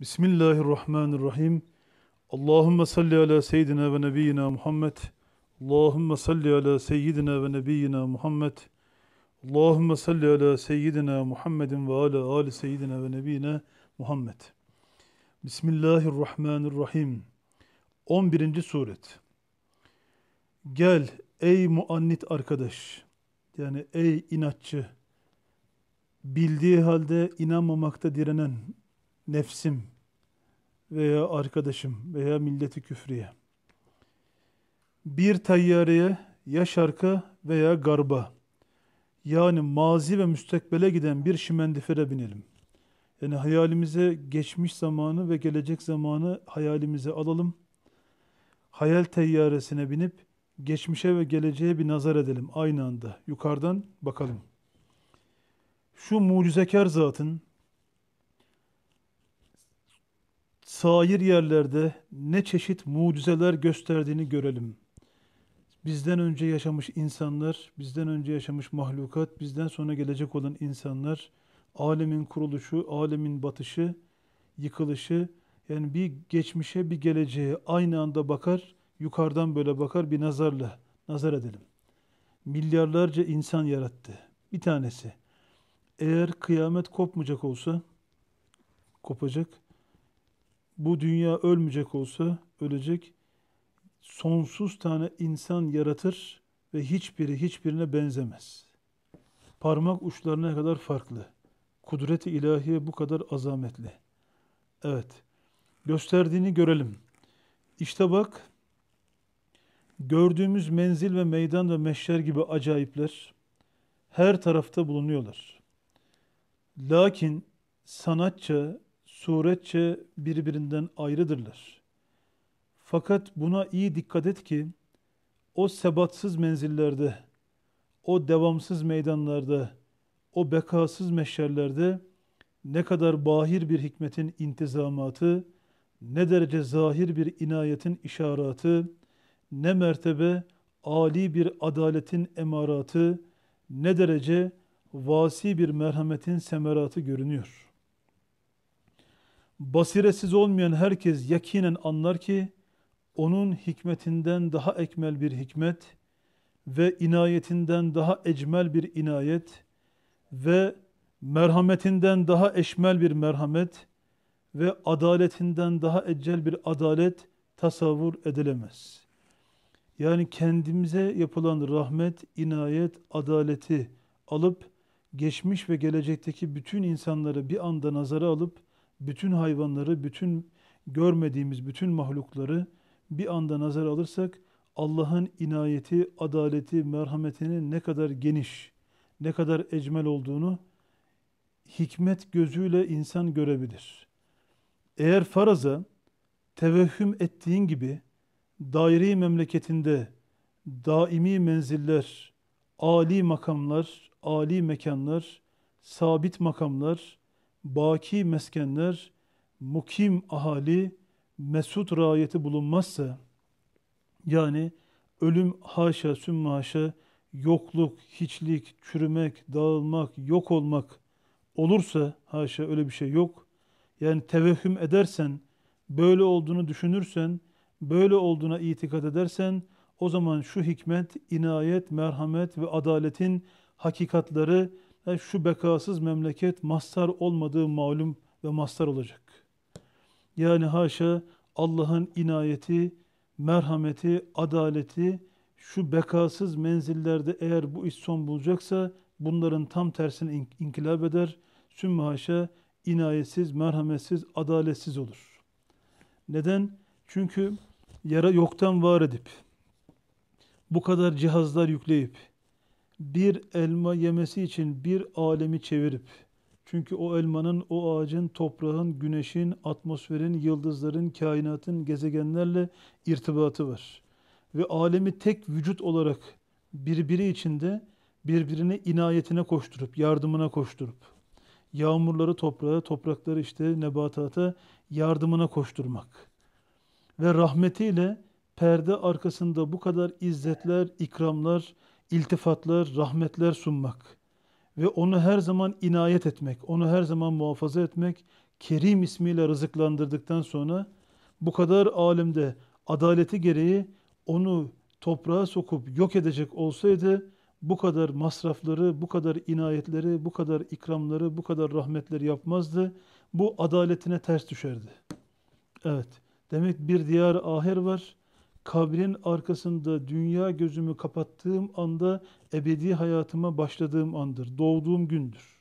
Bismillahirrahmanirrahim. Allahümme salli ala seyyidina ve nebiyyina Muhammed. Allahümme salli ala seyyidina ve nebiyyina Muhammed. Allahümme salli ala seyyidina Muhammedin ve ala ali seyyidina ve nebiyyina Muhammed. Bismillahirrahmanirrahim. 11. suret. Gel ey muannit arkadaş. Yani ey inatçı. Bildiği halde inanmamakta direnen nefsim veya arkadaşım veya milleti küfriye. Bir tayyareye ya şarkı veya garba yani mazi ve müstakbele giden bir şimendifere binelim. Yani hayalimize geçmiş zamanı ve gelecek zamanı hayalimize alalım. Hayal teyyaresine binip geçmişe ve geleceğe bir nazar edelim aynı anda. Yukarıdan bakalım. Şu mucizekar zatın sair yerlerde ne çeşit mucizeler gösterdiğini görelim. Bizden önce yaşamış insanlar, bizden önce yaşamış mahlukat, bizden sonra gelecek olan insanlar, alemin kuruluşu, alemin batışı, yıkılışı, yani bir geçmişe bir geleceğe aynı anda bakar, yukarıdan böyle bakar bir nazarla, nazar edelim. Milyarlarca insan yarattı. Bir tanesi. Eğer kıyamet kopmayacak olsa, kopacak, bu dünya ölmeyecek olsa ölecek sonsuz tane insan yaratır ve hiçbiri hiçbirine benzemez. Parmak uçlarına kadar farklı. Kudreti ilahiye bu kadar azametli. Evet. Gösterdiğini görelim. İşte bak gördüğümüz menzil ve meydan ve meşer gibi acayipler her tarafta bulunuyorlar. Lakin sanatça suretçe birbirinden ayrıdırlar. Fakat buna iyi dikkat et ki o sebatsız menzillerde, o devamsız meydanlarda, o bekasız meşerlerde ne kadar bahir bir hikmetin intizamatı, ne derece zahir bir inayetin işaratı, ne mertebe ali bir adaletin emaratı, ne derece vasi bir merhametin semeratı görünüyor.'' basiretsiz olmayan herkes yakinen anlar ki onun hikmetinden daha ekmel bir hikmet ve inayetinden daha ecmel bir inayet ve merhametinden daha eşmel bir merhamet ve adaletinden daha eccel bir adalet tasavvur edilemez. Yani kendimize yapılan rahmet, inayet, adaleti alıp geçmiş ve gelecekteki bütün insanları bir anda nazara alıp bütün hayvanları, bütün görmediğimiz bütün mahlukları bir anda nazar alırsak Allah'ın inayeti, adaleti, merhametinin ne kadar geniş, ne kadar ecmel olduğunu hikmet gözüyle insan görebilir. Eğer faraza tevehhüm ettiğin gibi daire memleketinde daimi menziller, ali makamlar, ali mekanlar, sabit makamlar, baki meskenler, mukim ahali, mesut rayeti bulunmazsa, yani ölüm haşa sümme haşa, yokluk, hiçlik, çürümek, dağılmak, yok olmak olursa, haşa öyle bir şey yok, yani tevehhüm edersen, böyle olduğunu düşünürsen, böyle olduğuna itikat edersen, o zaman şu hikmet, inayet, merhamet ve adaletin hakikatları yani e, şu bekasız memleket mastar olmadığı malum ve mastar olacak. Yani haşa Allah'ın inayeti, merhameti, adaleti şu bekasız menzillerde eğer bu iş son bulacaksa bunların tam tersini in inkılap eder. Sümme haşa inayetsiz, merhametsiz, adaletsiz olur. Neden? Çünkü yara yoktan var edip, bu kadar cihazlar yükleyip, bir elma yemesi için bir alemi çevirip, çünkü o elmanın, o ağacın, toprağın, güneşin, atmosferin, yıldızların, kainatın, gezegenlerle irtibatı var. Ve alemi tek vücut olarak birbiri içinde birbirine inayetine koşturup, yardımına koşturup, yağmurları toprağa, toprakları işte nebatata yardımına koşturmak. Ve rahmetiyle perde arkasında bu kadar izzetler, ikramlar, iltifatlar, rahmetler sunmak ve onu her zaman inayet etmek, onu her zaman muhafaza etmek, Kerim ismiyle rızıklandırdıktan sonra bu kadar alimde adaleti gereği onu toprağa sokup yok edecek olsaydı bu kadar masrafları, bu kadar inayetleri, bu kadar ikramları, bu kadar rahmetleri yapmazdı. Bu adaletine ters düşerdi. Evet. Demek bir diyar ahir var kabrin arkasında dünya gözümü kapattığım anda ebedi hayatıma başladığım andır. Doğduğum gündür.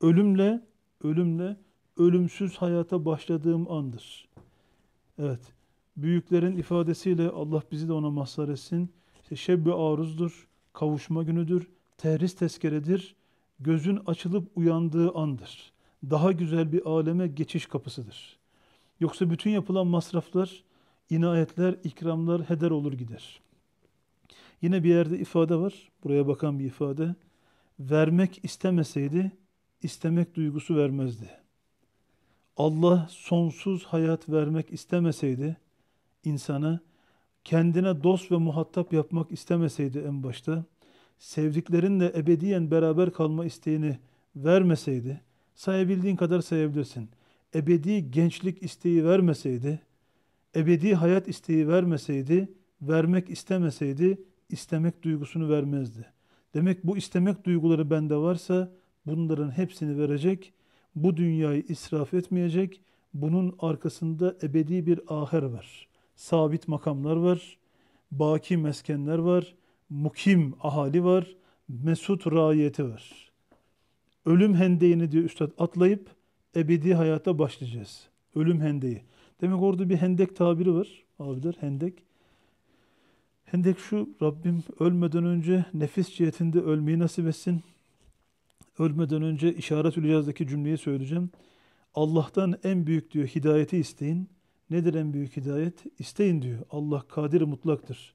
Ölümle, ölümle ölümsüz hayata başladığım andır. Evet, büyüklerin ifadesiyle Allah bizi de ona mazhar etsin. İşte şebbi aruzdur, kavuşma günüdür, tehris tezkeredir, gözün açılıp uyandığı andır. Daha güzel bir aleme geçiş kapısıdır. Yoksa bütün yapılan masraflar, inayetler, ikramlar heder olur gider. Yine bir yerde ifade var. Buraya bakan bir ifade. Vermek istemeseydi istemek duygusu vermezdi. Allah sonsuz hayat vermek istemeseydi insana kendine dost ve muhatap yapmak istemeseydi en başta sevdiklerinle ebediyen beraber kalma isteğini vermeseydi sayabildiğin kadar sayabilirsin. Ebedi gençlik isteği vermeseydi ebedi hayat isteği vermeseydi, vermek istemeseydi, istemek duygusunu vermezdi. Demek bu istemek duyguları bende varsa bunların hepsini verecek, bu dünyayı israf etmeyecek, bunun arkasında ebedi bir aher var. Sabit makamlar var, baki meskenler var, mukim ahali var, mesut raiyeti var. Ölüm hendeyini diyor üstad atlayıp ebedi hayata başlayacağız. Ölüm hendeği. Demek orada bir hendek tabiri var. Abiler hendek. Hendek şu Rabbim ölmeden önce nefis cihetinde ölmeyi nasip etsin. Ölmeden önce işaret Caz'daki cümleyi söyleyeceğim. Allah'tan en büyük diyor hidayeti isteyin. Nedir en büyük hidayet? İsteyin diyor. Allah kadir mutlaktır.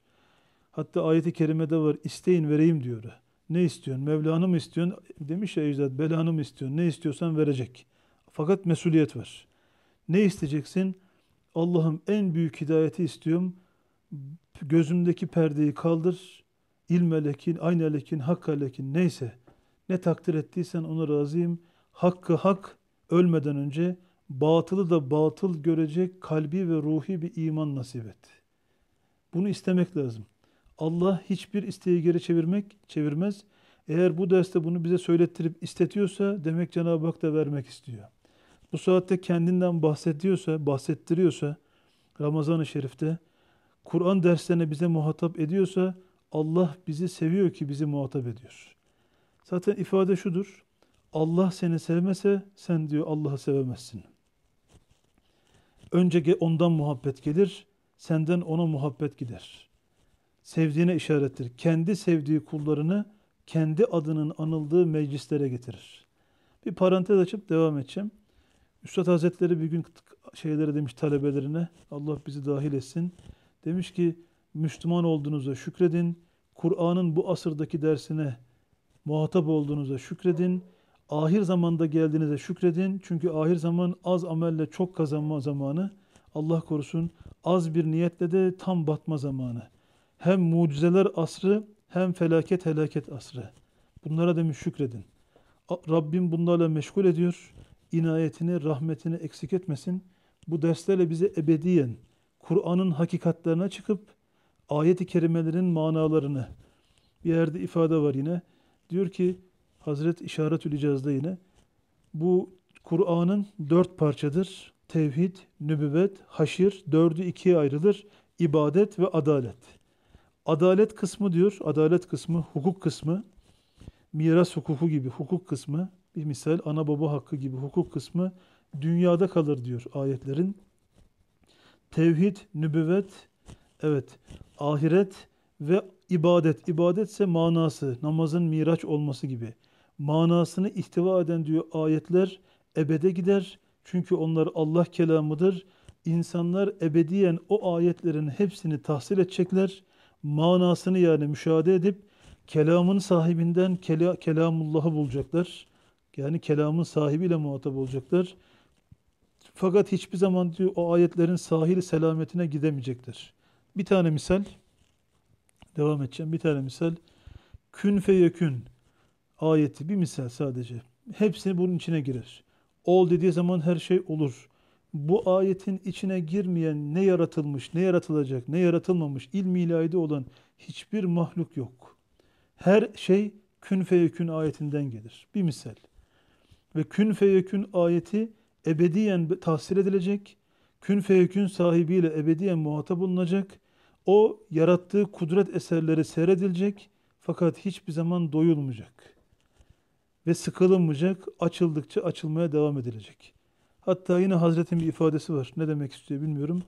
Hatta ayeti kerimede var. İsteyin vereyim diyor. Ne istiyorsun? Mevlanı mı istiyorsun? Demiş ya Ecdat belanı mı istiyorsun? Ne istiyorsan verecek. Fakat mesuliyet var. Ne isteyeceksin? Allah'ım en büyük hidayeti istiyorum. Gözümdeki perdeyi kaldır. İlmelekin, aynelekin, hakkalekin neyse. Ne takdir ettiysen ona razıyım. Hakkı hak ölmeden önce batılı da batıl görecek kalbi ve ruhi bir iman nasip et. Bunu istemek lazım. Allah hiçbir isteği geri çevirmek çevirmez. Eğer bu derste bunu bize söylettirip istetiyorsa demek Cenab-ı Hak da vermek istiyor bu saatte kendinden bahsediyorsa, bahsettiriyorsa Ramazan-ı Şerif'te Kur'an derslerine bize muhatap ediyorsa Allah bizi seviyor ki bizi muhatap ediyor. Zaten ifade şudur. Allah seni sevmese sen diyor Allah'ı sevemezsin. Önce ondan muhabbet gelir, senden ona muhabbet gider. Sevdiğine işarettir. Kendi sevdiği kullarını kendi adının anıldığı meclislere getirir. Bir parantez açıp devam edeceğim. Üstad Hazretleri bir gün şeylere demiş talebelerine, Allah bizi dahil etsin. Demiş ki Müslüman olduğunuza şükredin. Kur'an'ın bu asırdaki dersine muhatap olduğunuza şükredin. Ahir zamanda geldiğinize şükredin. Çünkü ahir zaman az amelle çok kazanma zamanı. Allah korusun az bir niyetle de tam batma zamanı. Hem mucizeler asrı hem felaket helaket asrı. Bunlara demiş şükredin. Rabbim bunlarla meşgul ediyor inayetini, rahmetini eksik etmesin. Bu derslerle bize ebediyen Kur'an'ın hakikatlerine çıkıp ayet-i kerimelerin manalarını bir yerde ifade var yine. Diyor ki Hazret İşaretül İcaz'da yine bu Kur'an'ın dört parçadır. Tevhid, nübüvvet, haşir, dördü ikiye ayrılır. İbadet ve adalet. Adalet kısmı diyor, adalet kısmı, hukuk kısmı, miras hukuku gibi hukuk kısmı, bir misal ana baba hakkı gibi hukuk kısmı dünyada kalır diyor ayetlerin. Tevhid, nübüvvet, evet ahiret ve ibadet. İbadetse manası, namazın miraç olması gibi. Manasını ihtiva eden diyor ayetler ebede gider. Çünkü onlar Allah kelamıdır. İnsanlar ebediyen o ayetlerin hepsini tahsil edecekler. Manasını yani müşahede edip kelamın sahibinden kela, kelamullah'ı bulacaklar. Yani kelamın sahibiyle muhatap olacaklar. Fakat hiçbir zaman diyor o ayetlerin sahil selametine gidemeyecekler. Bir tane misal, devam edeceğim bir tane misal. Kün feyekün ayeti bir misal sadece. Hepsi bunun içine girer. Ol dediği zaman her şey olur. Bu ayetin içine girmeyen ne yaratılmış, ne yaratılacak, ne yaratılmamış ilmi ilahide olan hiçbir mahluk yok. Her şey kün feyekün ayetinden gelir. Bir misal ve kün feyekün ayeti ebediyen tahsil edilecek. Kün feyekün sahibiyle ebediyen muhatap olunacak. O yarattığı kudret eserleri seyredilecek fakat hiçbir zaman doyulmayacak ve sıkılınmayacak, açıldıkça açılmaya devam edilecek. Hatta yine Hazretin bir ifadesi var. Ne demek istiyor bilmiyorum.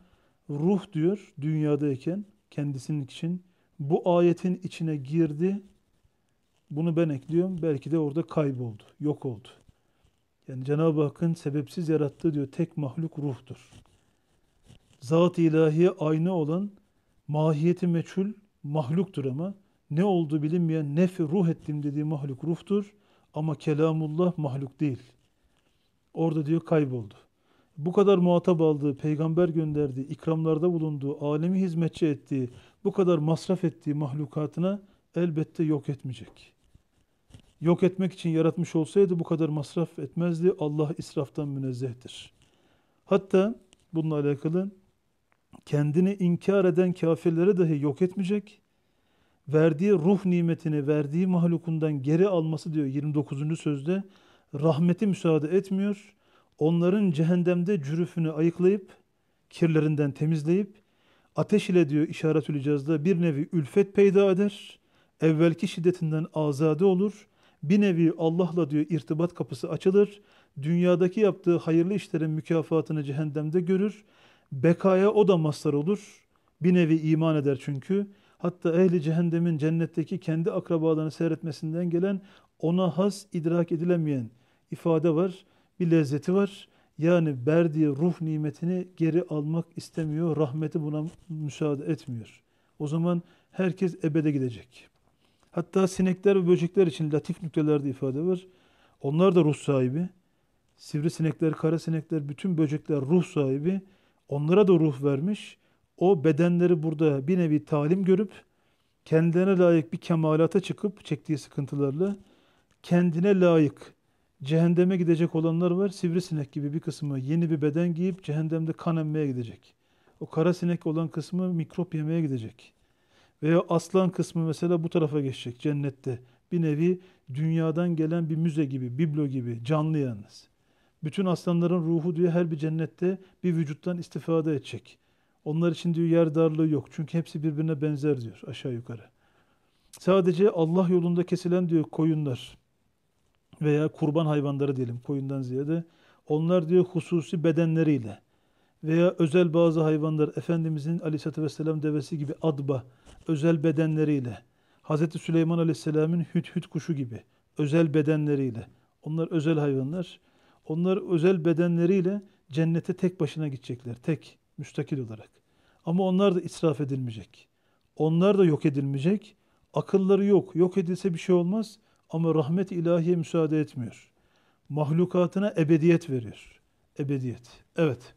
Ruh diyor dünyadayken kendisinin için bu ayetin içine girdi. Bunu ben ekliyorum. Belki de orada kayboldu, yok oldu. Yani Cenab-ı Hakk'ın sebepsiz yarattığı diyor tek mahluk ruhtur. Zat-ı ilahiye aynı olan mahiyeti meçhul mahluktur ama ne oldu bilinmeyen nefi ruh ettim dediği mahluk ruhtur ama kelamullah mahluk değil. Orada diyor kayboldu. Bu kadar muhatap aldığı, peygamber gönderdiği, ikramlarda bulunduğu, alemi hizmetçi ettiği, bu kadar masraf ettiği mahlukatına elbette yok etmeyecek yok etmek için yaratmış olsaydı bu kadar masraf etmezdi. Allah israftan münezzehtir. Hatta bununla alakalı kendini inkar eden kafirlere dahi yok etmeyecek. Verdiği ruh nimetini verdiği mahlukundan geri alması diyor 29. sözde rahmeti müsaade etmiyor. Onların cehennemde cürüfünü ayıklayıp kirlerinden temizleyip ateş ile diyor işaret icazda bir nevi ülfet peyda eder. Evvelki şiddetinden azade olur bir nevi Allah'la diyor irtibat kapısı açılır. Dünyadaki yaptığı hayırlı işlerin mükafatını cehennemde görür. Bekaya o da mazhar olur. Bir nevi iman eder çünkü. Hatta ehli cehennemin cennetteki kendi akrabalarını seyretmesinden gelen ona has idrak edilemeyen ifade var. Bir lezzeti var. Yani verdiği ruh nimetini geri almak istemiyor. Rahmeti buna müsaade etmiyor. O zaman herkes ebede gidecek. Hatta sinekler ve böcekler için latif nüktelerde ifade var. Onlar da ruh sahibi. Sivri sinekler, kara sinekler, bütün böcekler ruh sahibi. Onlara da ruh vermiş. O bedenleri burada bir nevi talim görüp kendine layık bir kemalata çıkıp çektiği sıkıntılarla kendine layık cehenneme gidecek olanlar var. Sivrisinek gibi bir kısmı yeni bir beden giyip cehennemde kan emmeye gidecek. O kara sinek olan kısmı mikrop yemeye gidecek. Veya aslan kısmı mesela bu tarafa geçecek cennette. Bir nevi dünyadan gelen bir müze gibi, biblo gibi, canlı yalnız. Bütün aslanların ruhu diyor her bir cennette bir vücuttan istifade edecek. Onlar için diyor yer darlığı yok. Çünkü hepsi birbirine benzer diyor aşağı yukarı. Sadece Allah yolunda kesilen diyor koyunlar veya kurban hayvanları diyelim koyundan ziyade onlar diyor hususi bedenleriyle veya özel bazı hayvanlar Efendimizin aleyhissalatü vesselam devesi gibi adba özel bedenleriyle, Hz. Süleyman Aleyhisselam'ın hüt hüt kuşu gibi özel bedenleriyle, onlar özel hayvanlar, onlar özel bedenleriyle cennete tek başına gidecekler, tek, müstakil olarak. Ama onlar da israf edilmeyecek. Onlar da yok edilmeyecek. Akılları yok, yok edilse bir şey olmaz ama rahmet ilahiye müsaade etmiyor. Mahlukatına ebediyet veriyor. Ebediyet. Evet,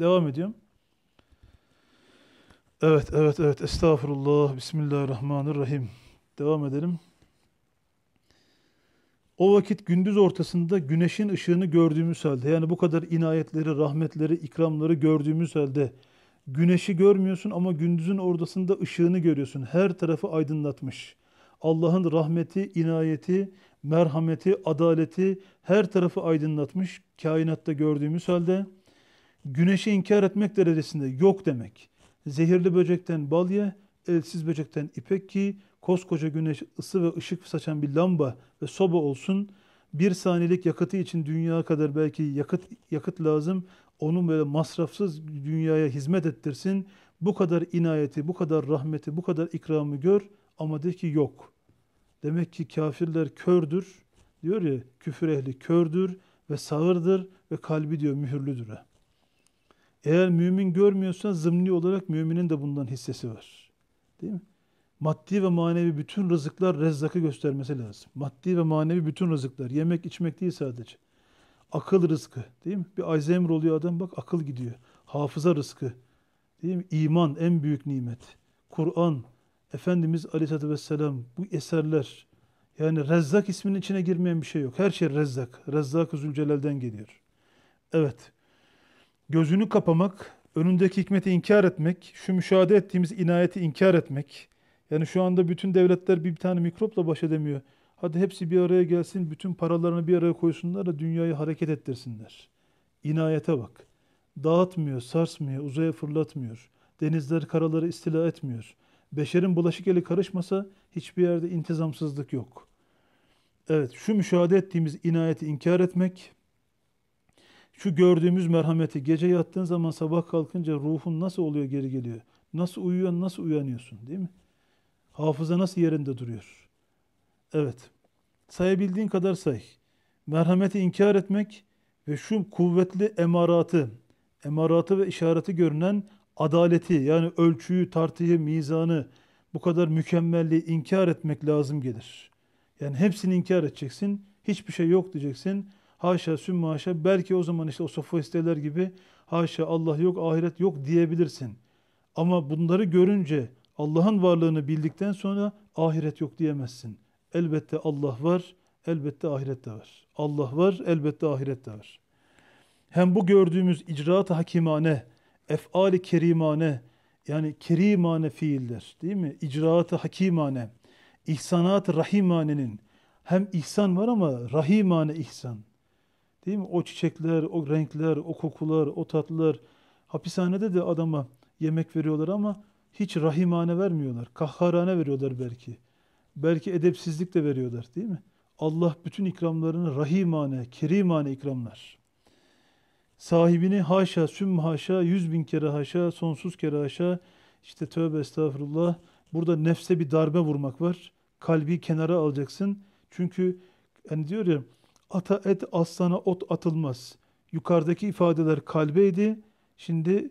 devam ediyorum. Evet, evet, evet. Estağfurullah. Bismillahirrahmanirrahim. Devam edelim. O vakit gündüz ortasında güneşin ışığını gördüğümüz halde, yani bu kadar inayetleri, rahmetleri, ikramları gördüğümüz halde güneşi görmüyorsun ama gündüzün ortasında ışığını görüyorsun. Her tarafı aydınlatmış. Allah'ın rahmeti, inayeti, merhameti, adaleti her tarafı aydınlatmış. Kainatta gördüğümüz halde güneşi inkar etmek derecesinde yok demek. Zehirli böcekten bal ye, elsiz böcekten ipek ki koskoca güneş ısı ve ışık saçan bir lamba ve soba olsun. Bir saniyelik yakıtı için dünya kadar belki yakıt yakıt lazım. Onun böyle masrafsız dünyaya hizmet ettirsin. Bu kadar inayeti, bu kadar rahmeti, bu kadar ikramı gör ama de ki yok. Demek ki kafirler kördür. Diyor ya küfür ehli kördür ve sağırdır ve kalbi diyor mühürlüdür. Eğer mümin görmüyorsa zımni olarak müminin de bundan hissesi var. Değil mi? Maddi ve manevi bütün rızıklar rezzakı göstermesi lazım. Maddi ve manevi bütün rızıklar. Yemek içmek değil sadece. Akıl rızkı değil mi? Bir Alzheimer oluyor adam bak akıl gidiyor. Hafıza rızkı. Değil mi? İman en büyük nimet. Kur'an, Efendimiz Aleyhisselatü Vesselam bu eserler yani Rezzak isminin içine girmeyen bir şey yok. Her şey Rezzak. Rezzak-ı Zülcelal'den geliyor. Evet gözünü kapamak, önündeki hikmeti inkar etmek, şu müşahede ettiğimiz inayeti inkar etmek. Yani şu anda bütün devletler bir tane mikropla baş edemiyor. Hadi hepsi bir araya gelsin, bütün paralarını bir araya koysunlar da dünyayı hareket ettirsinler. İnayete bak. Dağıtmıyor, sarsmıyor, uzaya fırlatmıyor. Denizler karaları istila etmiyor. Beşerin bulaşık eli karışmasa hiçbir yerde intizamsızlık yok. Evet, şu müşahede ettiğimiz inayeti inkar etmek, şu gördüğümüz merhameti gece yattığın zaman sabah kalkınca ruhun nasıl oluyor geri geliyor? Nasıl uyuyan nasıl uyanıyorsun değil mi? Hafıza nasıl yerinde duruyor? Evet. Sayabildiğin kadar say. Merhameti inkar etmek ve şu kuvvetli emaratı, emaratı ve işareti görünen adaleti yani ölçüyü, tartıyı, mizanı bu kadar mükemmelliği inkar etmek lazım gelir. Yani hepsini inkar edeceksin. Hiçbir şey yok diyeceksin haşa sümme haşa belki o zaman işte o sofisteler gibi haşa Allah yok ahiret yok diyebilirsin. Ama bunları görünce Allah'ın varlığını bildikten sonra ahiret yok diyemezsin. Elbette Allah var, elbette ahiret de var. Allah var, elbette ahiret de var. Hem bu gördüğümüz icraat hakimane, efali kerimane, yani kerimane fiiller değil mi? İcraatı hakimane, ihsanat rahimanenin hem ihsan var ama rahimane ihsan. Değil mi? O çiçekler, o renkler, o kokular, o tatlılar Hapishanede de adama yemek veriyorlar ama hiç rahimane vermiyorlar. Kahkarane veriyorlar belki. Belki edepsizlik de veriyorlar değil mi? Allah bütün ikramlarını rahimane, kerimane ikramlar. Sahibini haşa, sümm haşa, yüz bin kere haşa, sonsuz kere haşa, İşte tövbe estağfurullah. Burada nefse bir darbe vurmak var. Kalbi kenara alacaksın. Çünkü hani diyor ya Ata et aslana ot atılmaz. Yukarıdaki ifadeler kalbeydi. Şimdi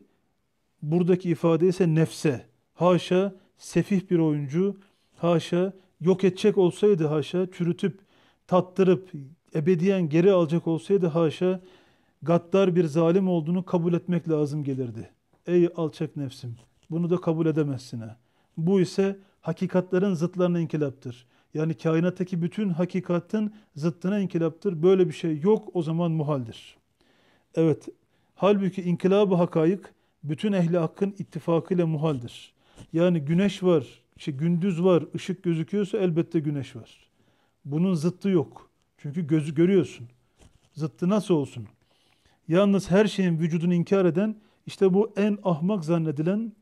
buradaki ifade ise nefse. Haşa sefih bir oyuncu. Haşa yok edecek olsaydı haşa çürütüp tattırıp ebediyen geri alacak olsaydı haşa gaddar bir zalim olduğunu kabul etmek lazım gelirdi. Ey alçak nefsim bunu da kabul edemezsin ha. Bu ise hakikatlerin zıtlarına inkılaptır. Yani kainattaki bütün hakikatin zıttına inkılaptır. Böyle bir şey yok o zaman muhaldir. Evet, halbuki inkılabı hakayık bütün ehli hakkın ittifakıyla muhaldir. Yani güneş var, işte gündüz var, ışık gözüküyorsa elbette güneş var. Bunun zıttı yok. Çünkü gözü görüyorsun. Zıttı nasıl olsun? Yalnız her şeyin vücudunu inkar eden işte bu en ahmak zannedilen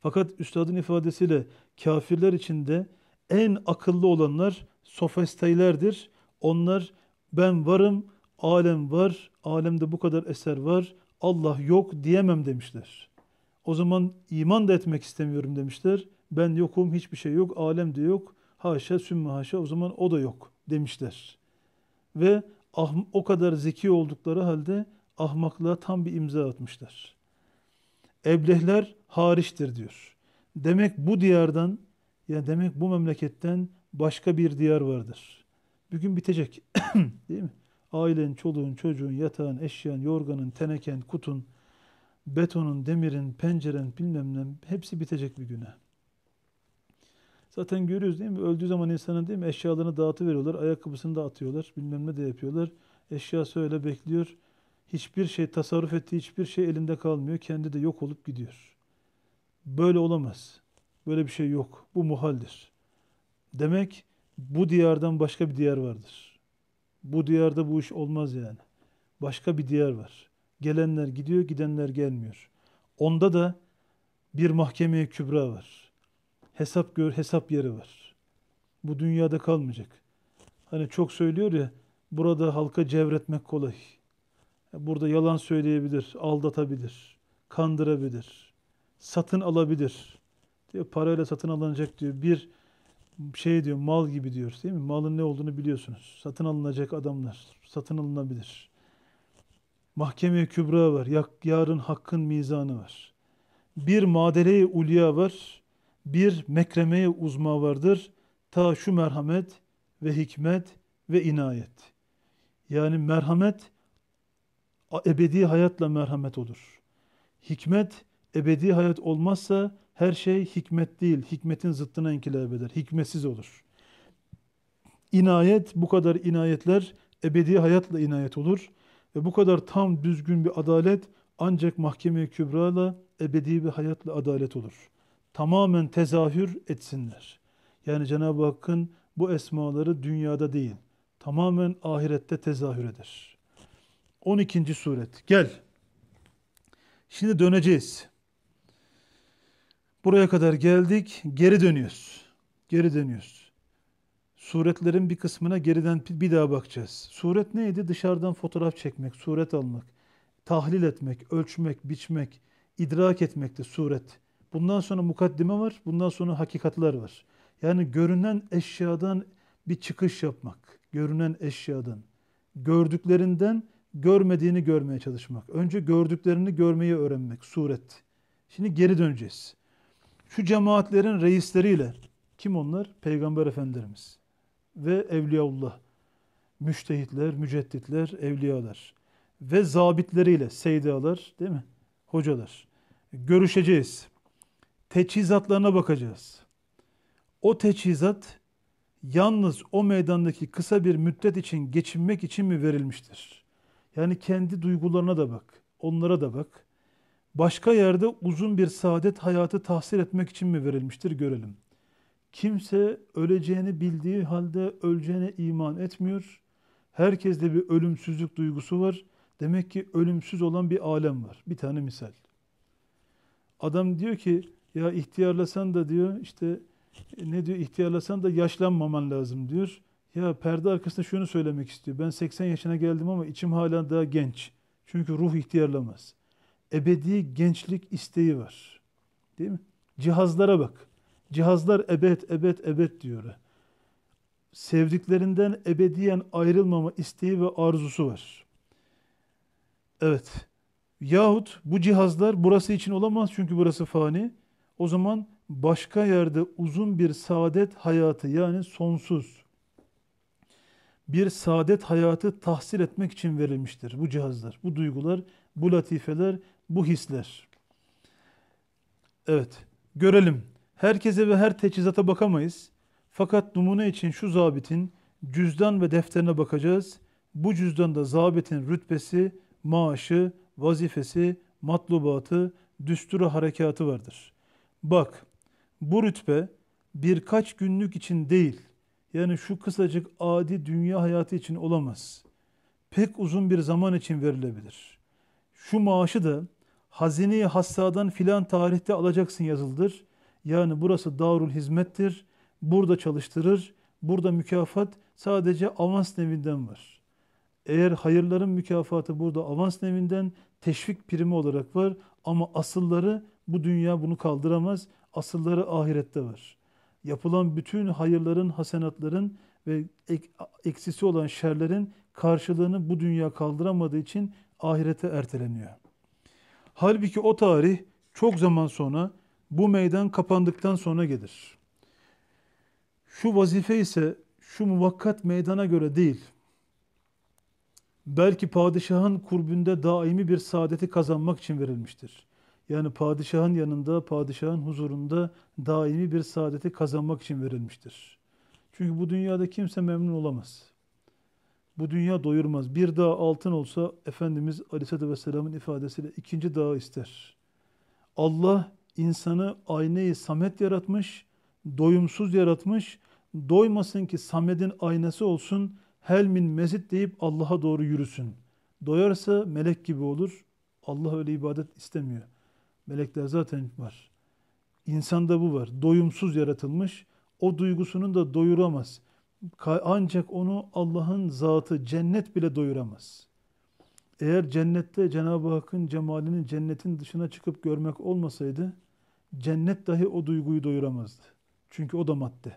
fakat üstadın ifadesiyle kafirler içinde en akıllı olanlar sofistaylerdir. Onlar ben varım, alem var, alemde bu kadar eser var, Allah yok diyemem demişler. O zaman iman da etmek istemiyorum demişler. Ben yokum, hiçbir şey yok, alem de yok. Haşa, sümme haşa, o zaman o da yok demişler. Ve ah, o kadar zeki oldukları halde ahmaklığa tam bir imza atmışlar. Eblehler hariçtir diyor. Demek bu diyardan yani demek bu memleketten başka bir diyar vardır. Bir gün bitecek. Değil mi? Ailen, çoluğun, çocuğun, yatağın, eşyan, yorganın, teneken, kutun, betonun, demirin, penceren bilmem ne hepsi bitecek bir güne. Zaten görüyoruz değil mi? Öldüğü zaman insanın değil mi? Eşyalarını dağıtıveriyorlar, ayakkabısını da atıyorlar, bilmem ne de yapıyorlar. Eşyası öyle bekliyor. Hiçbir şey tasarruf ettiği hiçbir şey elinde kalmıyor. Kendi de yok olup gidiyor. Böyle olamaz. Böyle bir şey yok. Bu muhaldir. Demek bu diyardan başka bir diyar vardır. Bu diyarda bu iş olmaz yani. Başka bir diyar var. Gelenler gidiyor, gidenler gelmiyor. Onda da bir mahkemeye kübra var. Hesap gör, hesap yeri var. Bu dünyada kalmayacak. Hani çok söylüyor ya, burada halka cevretmek kolay. Burada yalan söyleyebilir, aldatabilir, kandırabilir, satın alabilir diyor parayla satın alınacak diyor bir şey diyor mal gibi diyor değil mi? Malın ne olduğunu biliyorsunuz. Satın alınacak adamlar. Satın alınabilir. Mahkeme kübra var. Yarın hakkın mizanı var. Bir madeleyi ulya var. Bir mekremeye uzma vardır. Ta şu merhamet ve hikmet ve inayet. Yani merhamet ebedi hayatla merhamet olur. Hikmet ebedi hayat olmazsa her şey hikmet değil, hikmetin zıttına inkılap eder. Hikmetsiz olur. İnayet, bu kadar inayetler ebedi hayatla inayet olur. Ve bu kadar tam düzgün bir adalet ancak mahkeme-i kübrayla ebedi bir hayatla adalet olur. Tamamen tezahür etsinler. Yani Cenab-ı Hakk'ın bu esmaları dünyada değil, tamamen ahirette tezahür eder. 12. suret. Gel. Şimdi döneceğiz. Buraya kadar geldik, geri dönüyoruz. Geri dönüyoruz. Suretlerin bir kısmına geriden bir daha bakacağız. Suret neydi? Dışarıdan fotoğraf çekmek, suret almak, tahlil etmek, ölçmek, biçmek, idrak etmekti suret. Bundan sonra mukaddime var, bundan sonra hakikatler var. Yani görünen eşyadan bir çıkış yapmak, görünen eşyadan, gördüklerinden görmediğini görmeye çalışmak. Önce gördüklerini görmeyi öğrenmek, suret. Şimdi geri döneceğiz şu cemaatlerin reisleriyle kim onlar? Peygamber Efendimiz ve Evliyaullah. Müştehitler, mücedditler, evliyalar ve zabitleriyle seydalar değil mi? Hocalar. Görüşeceğiz. Teçhizatlarına bakacağız. O teçhizat yalnız o meydandaki kısa bir müddet için geçinmek için mi verilmiştir? Yani kendi duygularına da bak, onlara da bak başka yerde uzun bir saadet hayatı tahsil etmek için mi verilmiştir görelim. Kimse öleceğini bildiği halde öleceğine iman etmiyor. Herkeste bir ölümsüzlük duygusu var. Demek ki ölümsüz olan bir alem var. Bir tane misal. Adam diyor ki ya ihtiyarlasan da diyor işte e, ne diyor ihtiyarlasan da yaşlanmaman lazım diyor. Ya perde arkasında şunu söylemek istiyor. Ben 80 yaşına geldim ama içim hala daha genç. Çünkü ruh ihtiyarlamaz ebedi gençlik isteği var. Değil mi? Cihazlara bak. Cihazlar ebed, ebed, ebed diyor. Sevdiklerinden ebediyen ayrılmama isteği ve arzusu var. Evet. Yahut bu cihazlar burası için olamaz çünkü burası fani. O zaman başka yerde uzun bir saadet hayatı yani sonsuz bir saadet hayatı tahsil etmek için verilmiştir bu cihazlar, bu duygular, bu latifeler bu hisler. Evet, görelim. Herkese ve her teçhizata bakamayız. Fakat numune için şu zabitin cüzdan ve defterine bakacağız. Bu cüzdanda zabitin rütbesi, maaşı, vazifesi, matlubatı, düsturu harekatı vardır. Bak, bu rütbe birkaç günlük için değil, yani şu kısacık adi dünya hayatı için olamaz. Pek uzun bir zaman için verilebilir. Şu maaşı da hazini hassadan filan tarihte alacaksın yazıldır. Yani burası darul hizmettir. Burada çalıştırır. Burada mükafat sadece avans nevinden var. Eğer hayırların mükafatı burada avans nevinden teşvik primi olarak var ama asılları bu dünya bunu kaldıramaz. Asılları ahirette var. Yapılan bütün hayırların, hasenatların ve ek, eksisi olan şerlerin karşılığını bu dünya kaldıramadığı için ahirete erteleniyor. Halbuki o tarih çok zaman sonra bu meydan kapandıktan sonra gelir. Şu vazife ise şu muvakkat meydana göre değil. Belki padişahın kurbünde daimi bir saadeti kazanmak için verilmiştir. Yani padişahın yanında, padişahın huzurunda daimi bir saadeti kazanmak için verilmiştir. Çünkü bu dünyada kimse memnun olamaz bu dünya doyurmaz. Bir dağ altın olsa Efendimiz Aleyhisselatü Vesselam'ın ifadesiyle ikinci dağı ister. Allah insanı aynayı samet yaratmış, doyumsuz yaratmış. Doymasın ki samedin aynası olsun, helmin mezit deyip Allah'a doğru yürüsün. Doyarsa melek gibi olur. Allah öyle ibadet istemiyor. Melekler zaten var. İnsanda bu var. Doyumsuz yaratılmış. O duygusunun da doyuramaz ancak onu Allah'ın zatı cennet bile doyuramaz. Eğer cennette Cenab-ı Hakk'ın cemalini cennetin dışına çıkıp görmek olmasaydı cennet dahi o duyguyu doyuramazdı. Çünkü o da madde,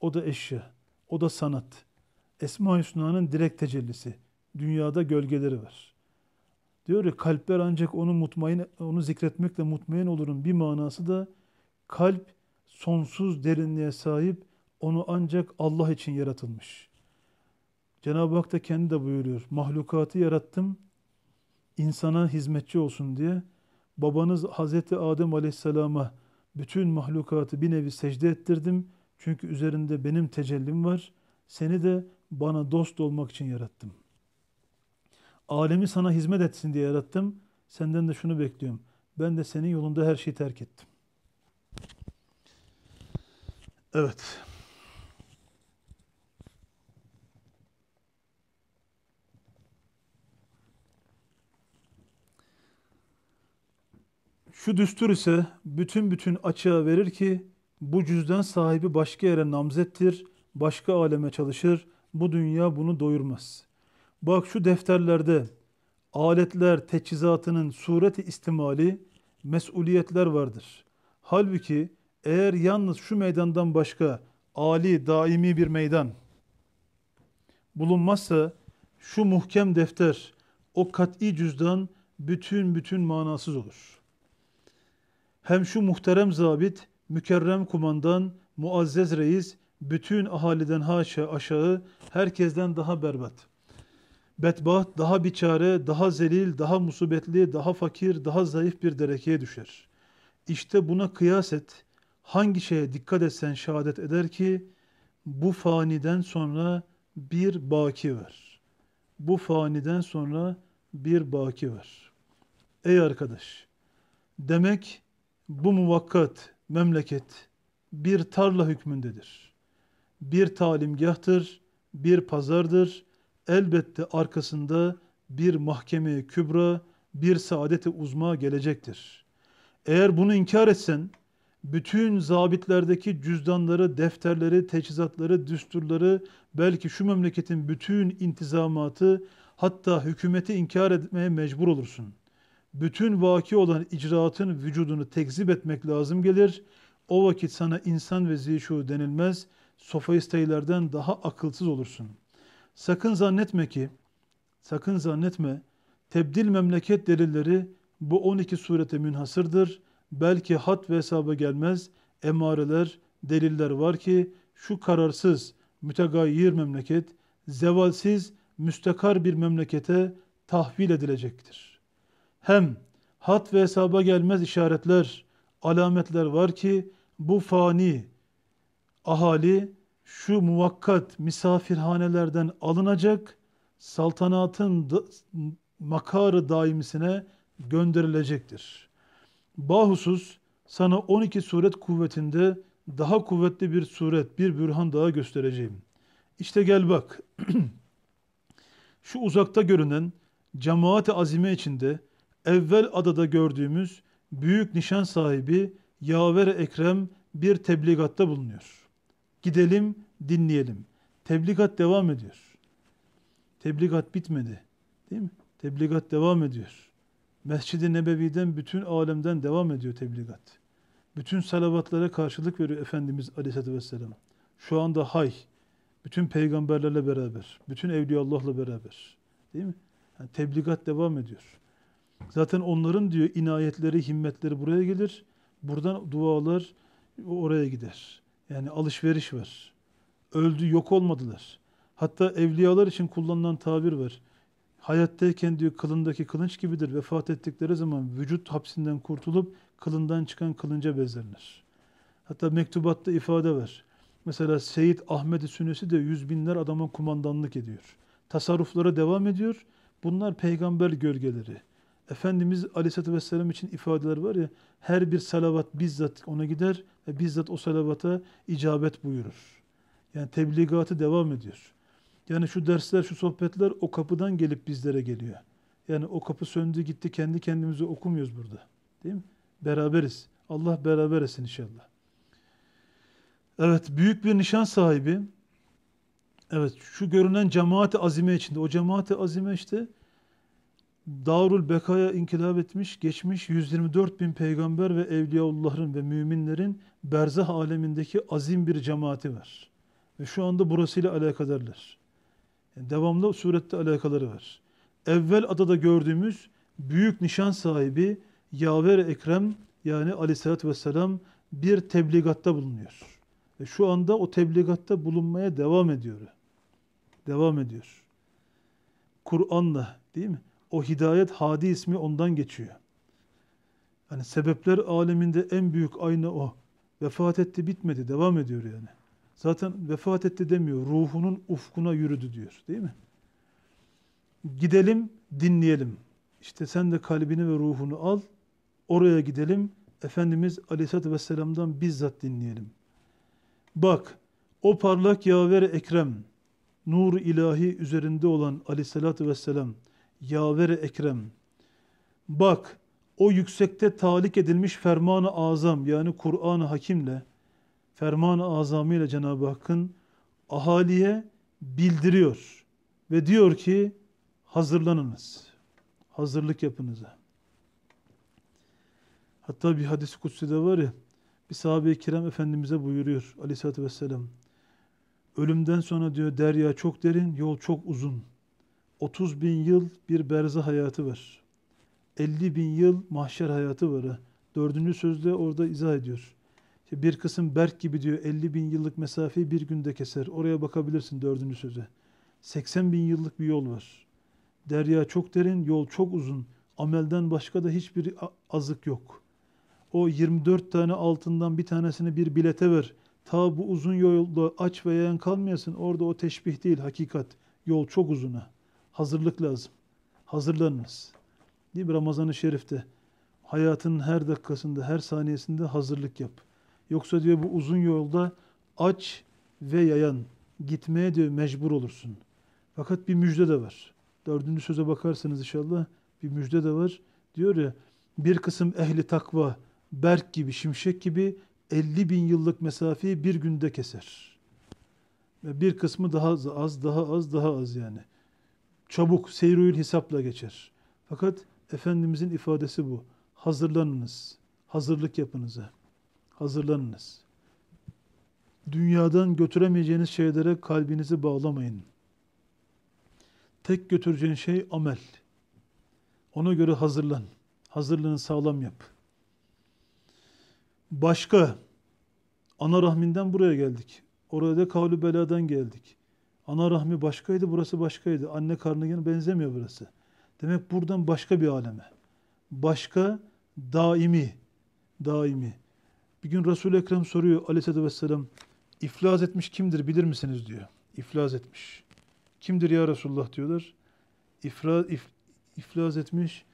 o da eşya, o da sanat. Esma-i Hüsna'nın direkt tecellisi. Dünyada gölgeleri var. Diyor ki kalpler ancak onu mutmain, onu zikretmekle mutmain olurun. Bir manası da kalp sonsuz derinliğe sahip onu ancak Allah için yaratılmış. Cenab-ı Hak da kendi de buyuruyor. Mahlukatı yarattım insana hizmetçi olsun diye. Babanız Hazreti Adem Aleyhisselam'a bütün mahlukatı bir nevi secde ettirdim. Çünkü üzerinde benim tecellim var. Seni de bana dost olmak için yarattım. Alemi sana hizmet etsin diye yarattım. Senden de şunu bekliyorum. Ben de senin yolunda her şeyi terk ettim. Evet. Şu düstur ise bütün bütün açığa verir ki bu cüzden sahibi başka yere namzettir, başka aleme çalışır, bu dünya bunu doyurmaz. Bak şu defterlerde aletler teçhizatının sureti istimali, mesuliyetler vardır. Halbuki eğer yalnız şu meydandan başka ali, daimi bir meydan bulunmazsa şu muhkem defter, o kat'i cüzdan bütün bütün manasız olur.'' hem şu muhterem zabit, mükerrem kumandan, muazzez reis, bütün ahaliden haşa aşağı, herkesten daha berbat. Bedbaht, daha biçare, daha zelil, daha musibetli, daha fakir, daha zayıf bir derekeye düşer. İşte buna kıyas et, hangi şeye dikkat etsen şehadet eder ki, bu faniden sonra bir baki var. Bu faniden sonra bir baki var. Ey arkadaş, demek bu muvakkat memleket bir tarla hükmündedir. Bir talimgahtır, bir pazardır. Elbette arkasında bir mahkeme kübra, bir saadete uzma gelecektir. Eğer bunu inkar etsen, bütün zabitlerdeki cüzdanları, defterleri, teçhizatları, düsturları, belki şu memleketin bütün intizamatı, hatta hükümeti inkar etmeye mecbur olursun.'' bütün vaki olan icraatın vücudunu tekzip etmek lazım gelir. O vakit sana insan ve zişu denilmez, sofaisteyilerden daha akılsız olursun. Sakın zannetme ki, sakın zannetme, tebdil memleket delilleri bu 12 surete münhasırdır. Belki hat ve hesaba gelmez emareler, deliller var ki şu kararsız, mütegayir memleket, zevalsiz, müstekar bir memlekete tahvil edilecektir.'' hem hat ve hesaba gelmez işaretler, alametler var ki bu fani ahali şu muvakkat misafirhanelerden alınacak, saltanatın da, makarı daimisine gönderilecektir. Bahusus sana 12 suret kuvvetinde daha kuvvetli bir suret, bir bürhan daha göstereceğim. İşte gel bak. Şu uzakta görünen cemaat-i azime içinde evvel adada gördüğümüz büyük nişan sahibi Yaver Ekrem bir tebligatta bulunuyor. Gidelim, dinleyelim. Tebligat devam ediyor. Tebligat bitmedi. Değil mi? Tebligat devam ediyor. Mescid-i Nebevi'den bütün alemden devam ediyor tebligat. Bütün salavatlara karşılık veriyor Efendimiz Aleyhisselatü Vesselam. Şu anda hay. Bütün peygamberlerle beraber. Bütün Evliyaullah'la beraber. Değil mi? Yani tebligat devam ediyor. Zaten onların diyor inayetleri, himmetleri buraya gelir. Buradan dualar oraya gider. Yani alışveriş var. Öldü, yok olmadılar. Hatta evliyalar için kullanılan tabir var. Hayattayken diyor kılındaki kılınç gibidir. Vefat ettikleri zaman vücut hapsinden kurtulup kılından çıkan kılınca bezerler. Hatta mektubatta ifade var. Mesela Seyit ahmet Sünesi de yüz binler adama kumandanlık ediyor. Tasarruflara devam ediyor. Bunlar peygamber gölgeleri. Efendimiz Aleyhisselatü Vesselam için ifadeler var ya, her bir salavat bizzat ona gider ve bizzat o salavata icabet buyurur. Yani tebligatı devam ediyor. Yani şu dersler, şu sohbetler o kapıdan gelip bizlere geliyor. Yani o kapı söndü gitti, kendi kendimize okumuyoruz burada. Değil mi? Beraberiz. Allah beraber etsin inşallah. Evet, büyük bir nişan sahibi. Evet, şu görünen cemaati azime içinde. O cemaati azime işte Darul Beka'ya inkılap etmiş, geçmiş 124 bin peygamber ve evliyaullahların ve müminlerin berzah alemindeki azim bir cemaati var. Ve şu anda burasıyla alakadarlar. Yani devamlı surette alakaları var. Evvel adada gördüğümüz büyük nişan sahibi Yaver Ekrem yani Ali aleyhissalatü vesselam bir tebligatta bulunuyor. Ve şu anda o tebligatta bulunmaya devam ediyor. Devam ediyor. Kur'an'la değil mi? o hidayet hadi ismi ondan geçiyor. Yani sebepler aleminde en büyük ayna o. Vefat etti bitmedi devam ediyor yani. Zaten vefat etti demiyor. Ruhunun ufkuna yürüdü diyor değil mi? Gidelim dinleyelim. İşte sen de kalbini ve ruhunu al. Oraya gidelim. Efendimiz Aleyhisselatü Vesselam'dan bizzat dinleyelim. Bak o parlak yaver Ekrem, nur ilahi üzerinde olan Aleyhisselatü Vesselam, yaver Ekrem. Bak o yüksekte talik edilmiş ferman-ı azam yani Kur'an-ı Hakim'le ferman-ı azamıyla Cenab-ı Hakk'ın ahaliye bildiriyor ve diyor ki hazırlanınız. Hazırlık yapınıza. Hatta bir hadis-i kutsi var ya bir sahabe-i kiram Efendimiz'e buyuruyor aleyhissalatü vesselam. Ölümden sonra diyor derya çok derin, yol çok uzun.'' 30 bin yıl bir berze hayatı var. 50 bin yıl mahşer hayatı var. Dördüncü sözde orada izah ediyor. İşte bir kısım berk gibi diyor 50 bin yıllık mesafeyi bir günde keser. Oraya bakabilirsin dördüncü söze. 80 bin yıllık bir yol var. Derya çok derin, yol çok uzun. Amelden başka da hiçbir azık yok. O 24 tane altından bir tanesini bir bilete ver. Ta bu uzun yolda aç ve yayan kalmayasın. Orada o teşbih değil, hakikat. Yol çok uzuna.'' hazırlık lazım. Hazırlanınız. Değil mi? Ramazan-ı Şerif'te hayatın her dakikasında, her saniyesinde hazırlık yap. Yoksa diyor bu uzun yolda aç ve yayan gitmeye diyor mecbur olursun. Fakat bir müjde de var. Dördüncü söze bakarsanız inşallah bir müjde de var. Diyor ya bir kısım ehli takva berk gibi, şimşek gibi 50 bin yıllık mesafeyi bir günde keser. Ve bir kısmı daha az, daha az, daha az yani çabuk seyrül hesapla geçer. Fakat Efendimizin ifadesi bu. Hazırlanınız. Hazırlık yapınıza. Hazırlanınız. Dünyadan götüremeyeceğiniz şeylere kalbinizi bağlamayın. Tek götüreceğin şey amel. Ona göre hazırlan. Hazırlığını sağlam yap. Başka ana rahminden buraya geldik. Oraya da kavlu beladan geldik. Ana rahmi başkaydı, burası başkaydı. Anne karnına benzemiyor burası. Demek buradan başka bir aleme. Başka daimi, daimi. Bir gün resul Ekrem soruyor aleyhissalatü vesselam, iflas etmiş kimdir bilir misiniz diyor. İflas etmiş. Kimdir ya Resulullah diyorlar. İfra, if, iflas etmiş,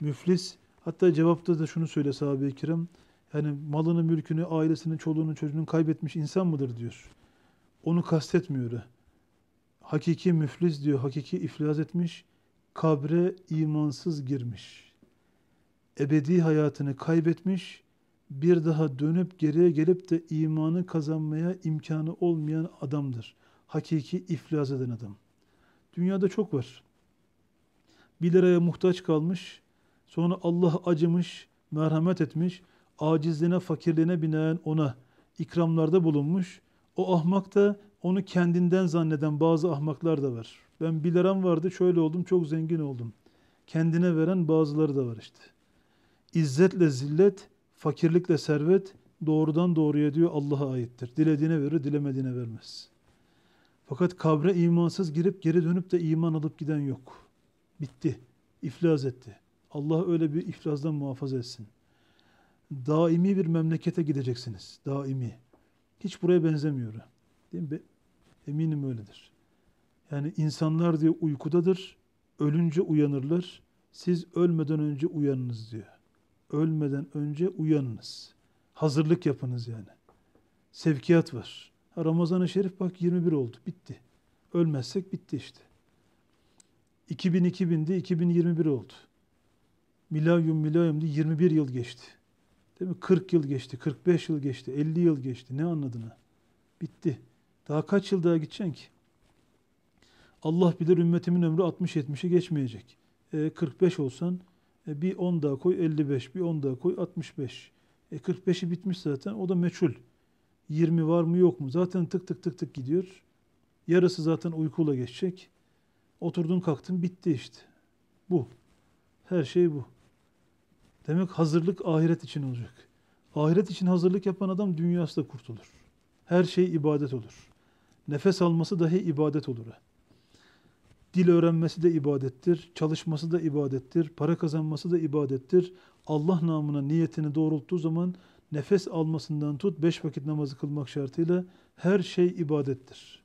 müflis. Hatta cevapta da şunu söyle sahabe-i kiram, yani malını, mülkünü, ailesini, çoluğunu, çocuğunu kaybetmiş insan mıdır diyor. Onu kastetmiyor. Hakiki müflis diyor, hakiki iflas etmiş, kabre imansız girmiş. Ebedi hayatını kaybetmiş, bir daha dönüp geriye gelip de imanı kazanmaya imkanı olmayan adamdır. Hakiki iflas eden adam. Dünyada çok var. Bir liraya muhtaç kalmış, sonra Allah acımış, merhamet etmiş, acizliğine, fakirliğine binaen ona ikramlarda bulunmuş. O ahmak da onu kendinden zanneden bazı ahmaklar da var. Ben bir liram vardı şöyle oldum çok zengin oldum. Kendine veren bazıları da var işte. İzzetle zillet, fakirlikle servet doğrudan doğruya diyor Allah'a aittir. Dilediğine verir, dilemediğine vermez. Fakat kabre imansız girip geri dönüp de iman alıp giden yok. Bitti. İflas etti. Allah öyle bir iflasdan muhafaza etsin. Daimi bir memlekete gideceksiniz. Daimi. Hiç buraya benzemiyor. Değil mi? Eminim öyledir. Yani insanlar diyor uykudadır, ölünce uyanırlar. Siz ölmeden önce uyanınız diyor. Ölmeden önce uyanınız. Hazırlık yapınız yani. Sevkiyat var. Ramazan-ı Şerif bak 21 oldu, bitti. Ölmezsek bitti işte. 2000 2000'di, 2021 oldu. Milayum milavyumdu, 21 yıl geçti. Değil mi? 40 yıl geçti, 45 yıl geçti, 50 yıl geçti. Ne anladın ha? Bitti. Daha kaç yıl daha gideceksin ki? Allah bilir ümmetimin ömrü 60-70'i geçmeyecek. E, 45 olsan e, bir 10 daha koy 55, bir 10 daha koy 65. E, 45'i bitmiş zaten o da meçhul. 20 var mı yok mu? Zaten tık tık tık tık gidiyor. Yarısı zaten uykuyla geçecek. Oturdun kalktın bitti işte. Bu. Her şey bu. Demek hazırlık ahiret için olacak. Ahiret için hazırlık yapan adam dünyası da kurtulur. Her şey ibadet olur. Nefes alması dahi ibadet olur. Dil öğrenmesi de ibadettir, çalışması da ibadettir, para kazanması da ibadettir. Allah namına niyetini doğrulttuğu zaman nefes almasından tut, beş vakit namazı kılmak şartıyla her şey ibadettir.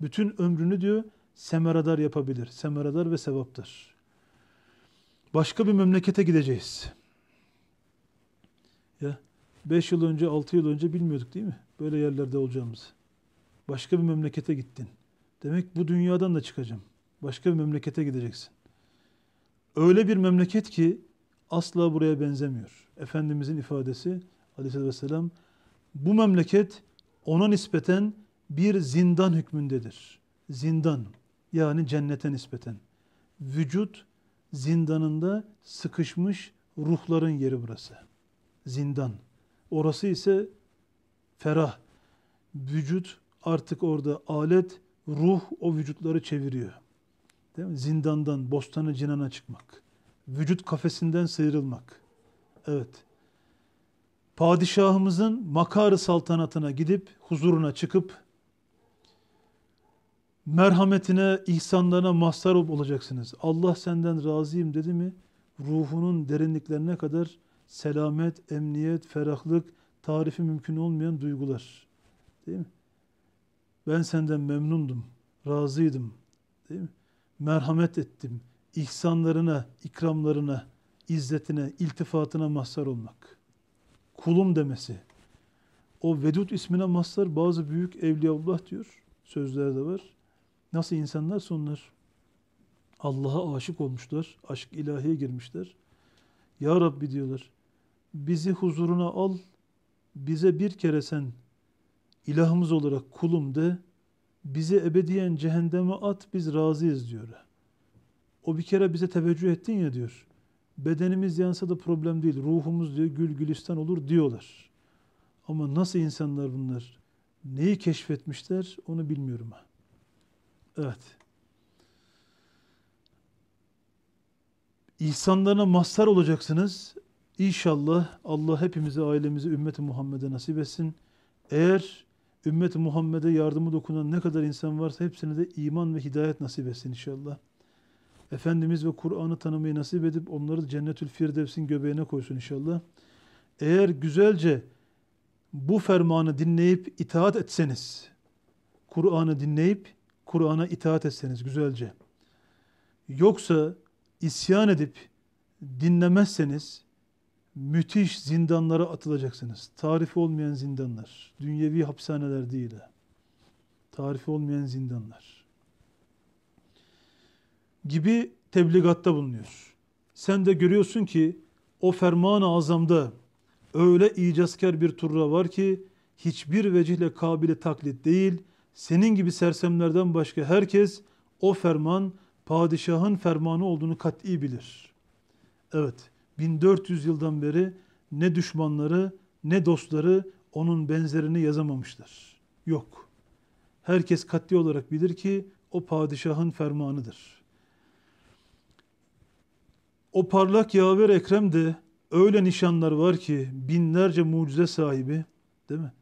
Bütün ömrünü diyor, semeradar yapabilir. Semeradar ve sevaptır. Başka bir memlekete gideceğiz. Ya beş yıl önce, altı yıl önce bilmiyorduk değil mi? Böyle yerlerde olacağımızı. Başka bir memlekete gittin. Demek bu dünyadan da çıkacağım. Başka bir memlekete gideceksin. Öyle bir memleket ki asla buraya benzemiyor. Efendimizin ifadesi aleyhissalatü vesselam bu memleket ona nispeten bir zindan hükmündedir. Zindan yani cennete nispeten. Vücut zindanında sıkışmış ruhların yeri burası. Zindan. Orası ise ferah. Vücut artık orada alet, ruh o vücutları çeviriyor. Değil mi? Zindandan, bostanı cinana çıkmak. Vücut kafesinden sıyrılmak. Evet. Padişahımızın makarı saltanatına gidip, huzuruna çıkıp, merhametine, ihsanlarına mahzar olacaksınız. Allah senden razıyım dedi mi, ruhunun derinliklerine kadar selamet, emniyet, ferahlık, tarifi mümkün olmayan duygular. Değil mi? ben senden memnundum, razıydım. Değil mi? Merhamet ettim. İhsanlarına, ikramlarına, izzetine, iltifatına mazhar olmak. Kulum demesi. O Vedud ismine mazhar bazı büyük evliyaullah diyor. Sözlerde var. Nasıl insanlar sonlar? Allah'a aşık olmuşlar. Aşk ilahiye girmişler. Ya Rabbi diyorlar. Bizi huzuruna al. Bize bir kere sen ilahımız olarak kulum de, bizi ebediyen cehenneme at biz razıyız diyor. O bir kere bize teveccüh ettin ya diyor. Bedenimiz yansa da problem değil. Ruhumuz diyor gül gülistan olur diyorlar. Ama nasıl insanlar bunlar? Neyi keşfetmişler onu bilmiyorum. Evet. İhsanlarına mazhar olacaksınız. İnşallah Allah hepimizi ailemizi ümmeti Muhammed'e nasip etsin. Eğer ümmet Muhammed'e yardımı dokunan ne kadar insan varsa hepsine de iman ve hidayet nasip etsin inşallah. Efendimiz ve Kur'an'ı tanımayı nasip edip onları Cennetül Firdevs'in göbeğine koysun inşallah. Eğer güzelce bu fermanı dinleyip itaat etseniz, Kur'an'ı dinleyip Kur'an'a itaat etseniz güzelce. Yoksa isyan edip dinlemezseniz müthiş zindanlara atılacaksınız. Tarifi olmayan zindanlar. Dünyevi hapishaneler değil. Tarifi olmayan zindanlar. Gibi tebligatta bulunuyor. Sen de görüyorsun ki o ferman-ı azamda öyle icazkar bir turra var ki hiçbir vecihle kabile taklit değil, senin gibi sersemlerden başka herkes o ferman padişahın fermanı olduğunu kat'i bilir. Evet, 1400 yıldan beri ne düşmanları ne dostları onun benzerini yazamamışlar. Yok. Herkes katli olarak bilir ki o padişahın fermanıdır. O parlak yaver Ekrem'de öyle nişanlar var ki binlerce mucize sahibi değil mi?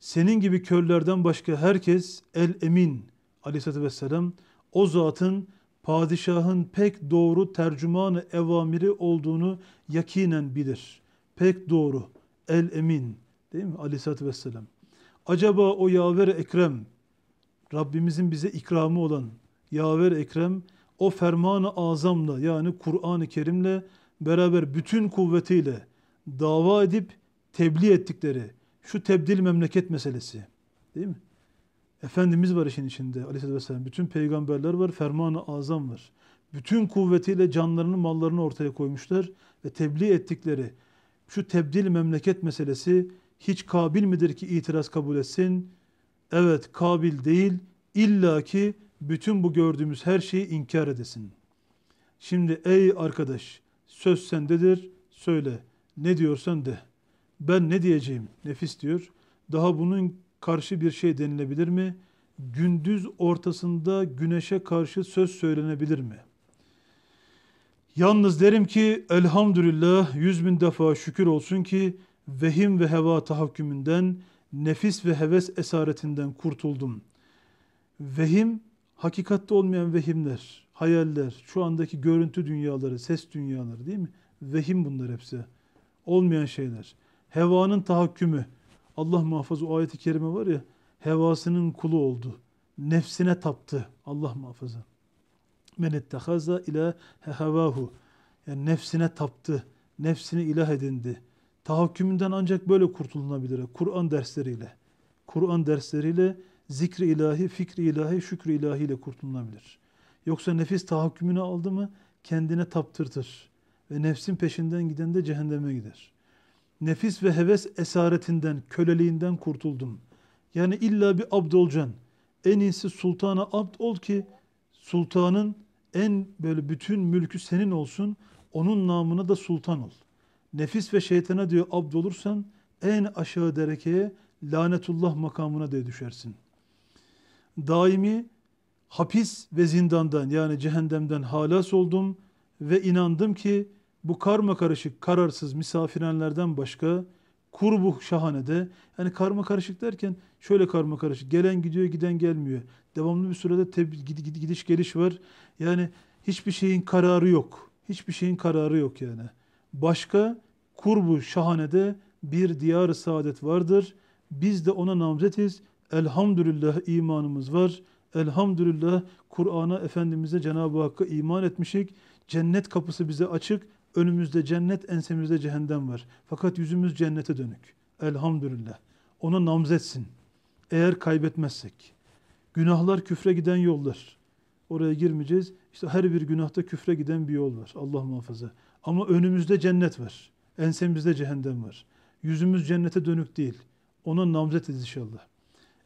Senin gibi körlerden başka herkes el emin aleyhissalatü vesselam o zatın padişahın pek doğru tercümanı evamiri olduğunu yakinen bilir. Pek doğru, el emin değil mi aleyhissalatü vesselam. Acaba o yaver ekrem, Rabbimizin bize ikramı olan yaver ekrem, o fermanı azamla yani Kur'an-ı Kerim'le beraber bütün kuvvetiyle dava edip tebliğ ettikleri şu tebdil memleket meselesi değil mi? Efendimiz var işin içinde aleyhissalatü vesselam. Bütün peygamberler var, ferman-ı azam var. Bütün kuvvetiyle canlarını, mallarını ortaya koymuşlar ve tebliğ ettikleri şu tebdil memleket meselesi hiç kabil midir ki itiraz kabul etsin? Evet, kabil değil. İlla ki bütün bu gördüğümüz her şeyi inkar edesin. Şimdi ey arkadaş, söz sendedir, söyle. Ne diyorsan de. Ben ne diyeceğim? Nefis diyor. Daha bunun karşı bir şey denilebilir mi? Gündüz ortasında güneşe karşı söz söylenebilir mi? Yalnız derim ki elhamdülillah yüz bin defa şükür olsun ki vehim ve heva tahakkümünden, nefis ve heves esaretinden kurtuldum. Vehim, hakikatte olmayan vehimler, hayaller, şu andaki görüntü dünyaları, ses dünyaları değil mi? Vehim bunlar hepsi. Olmayan şeyler. Hevanın tahakkümü, Allah muhafaza o ayeti kerime var ya hevasının kulu oldu. Nefsine taptı. Allah muhafaza. Men ettehaza ila hevahu. Yani nefsine taptı. Nefsini ilah edindi. Tahakkümünden ancak böyle kurtulunabilir. Kur'an dersleriyle. Kur'an dersleriyle zikri ilahi, fikri ilahi, şükrü ilahiyle kurtulunabilir. Yoksa nefis tahakkümünü aldı mı kendine taptırtır. Ve nefsin peşinden giden de cehenneme gider.'' Nefis ve heves esaretinden, köleliğinden kurtuldum. Yani illa bir abd olacaksın. En iyisi sultana abd ol ki sultanın en böyle bütün mülkü senin olsun. Onun namına da sultan ol. Nefis ve şeytana diyor abd olursan en aşağı derekeye lanetullah makamına diye düşersin. Daimi hapis ve zindandan yani cehennemden halas oldum ve inandım ki bu karma karışık kararsız misafirhanlerden başka kurbuh şahanede yani karma karışık derken şöyle karma karışık gelen gidiyor giden gelmiyor. Devamlı bir sürede teb- gidiş geliş var. Yani hiçbir şeyin kararı yok. Hiçbir şeyin kararı yok yani. Başka kurbu şahanede bir diyar saadet vardır. Biz de ona namzetiz. Elhamdülillah imanımız var. Elhamdülillah Kur'an'a Efendimiz'e Cenab-ı Hakk'a iman etmişik. Cennet kapısı bize açık. Önümüzde cennet, ensemizde cehennem var. Fakat yüzümüz cennete dönük. Elhamdülillah. Ona namzetsin. Eğer kaybetmezsek. Günahlar küfre giden yollar. Oraya girmeyeceğiz. İşte her bir günahta küfre giden bir yol var. Allah muhafaza. Ama önümüzde cennet var. Ensemizde cehennem var. Yüzümüz cennete dönük değil. Ona namzet ediz inşallah.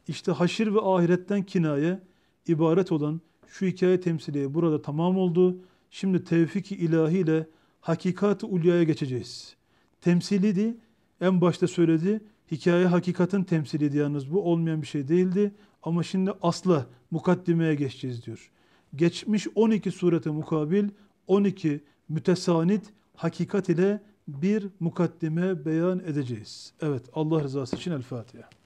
İşte haşir ve ahiretten kinaye ibaret olan şu hikaye temsiliye burada tamam oldu. Şimdi tevfik-i ilahiyle hakikat-ı ulyaya geçeceğiz. Temsiliydi. En başta söyledi. Hikaye hakikatin temsiliydi yalnız bu. Olmayan bir şey değildi. Ama şimdi asla mukaddimeye geçeceğiz diyor. Geçmiş 12 surete mukabil 12 mütesanit hakikat ile bir mukaddime beyan edeceğiz. Evet Allah rızası için El Fatiha.